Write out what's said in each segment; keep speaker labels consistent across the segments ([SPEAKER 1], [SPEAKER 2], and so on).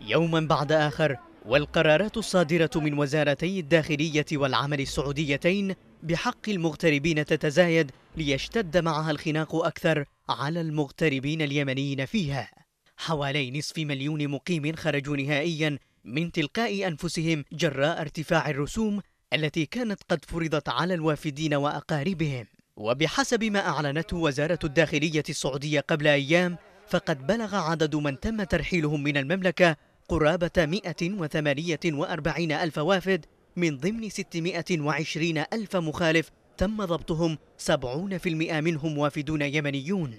[SPEAKER 1] يوما بعد آخر والقرارات الصادرة من وزارتي الداخلية والعمل السعوديتين بحق المغتربين تتزايد ليشتد معها الخناق أكثر على المغتربين اليمنيين فيها حوالي نصف مليون مقيم خرجوا نهائيا من تلقاء أنفسهم جراء ارتفاع الرسوم التي كانت قد فرضت على الوافدين وأقاربهم وبحسب ما أعلنته وزارة الداخلية السعودية قبل أيام فقد بلغ عدد من تم ترحيلهم من المملكة قرابة 148 ألف وافد من ضمن 620 ألف مخالف تم ضبطهم 70% منهم وافدون يمنيون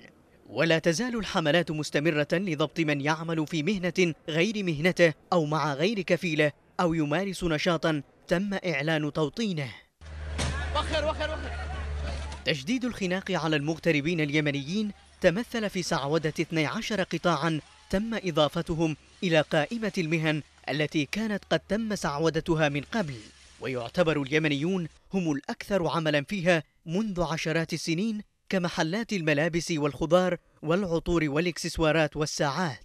[SPEAKER 1] ولا تزال الحملات مستمرة لضبط من يعمل في مهنة غير مهنته أو مع غير كفيله أو يمارس نشاطا تم إعلان توطينه وخر وخر وخر تشديد الخناق على المغتربين اليمنيين تمثل في سعودة 12 قطاعا تم إضافتهم إلى قائمة المهن التي كانت قد تم سعودتها من قبل ويعتبر اليمنيون هم الأكثر عملا فيها منذ عشرات السنين كمحلات الملابس والخضار والعطور والاكسسوارات والساعات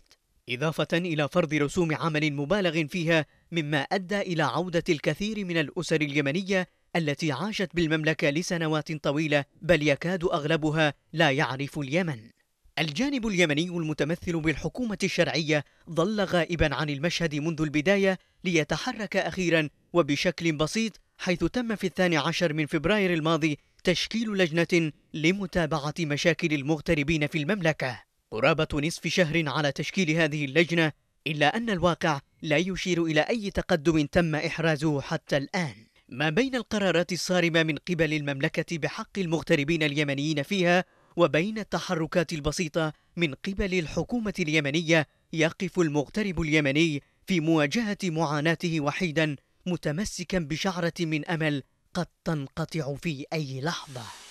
[SPEAKER 1] إضافة إلى فرض رسوم عمل مبالغ فيها مما أدى إلى عودة الكثير من الأسر اليمنية التي عاشت بالمملكة لسنوات طويلة بل يكاد أغلبها لا يعرف اليمن الجانب اليمني المتمثل بالحكومة الشرعية ظل غائبا عن المشهد منذ البداية ليتحرك أخيرا وبشكل بسيط حيث تم في الثاني عشر من فبراير الماضي تشكيل لجنة لمتابعة مشاكل المغتربين في المملكة قرابة نصف شهر على تشكيل هذه اللجنة إلا أن الواقع لا يشير إلى أي تقدم تم إحرازه حتى الآن ما بين القرارات الصارمة من قبل المملكة بحق المغتربين اليمنيين فيها وبين التحركات البسيطة من قبل الحكومة اليمنية يقف المغترب اليمني في مواجهة معاناته وحيدا متمسكا بشعرة من أمل قد تنقطع في أي لحظة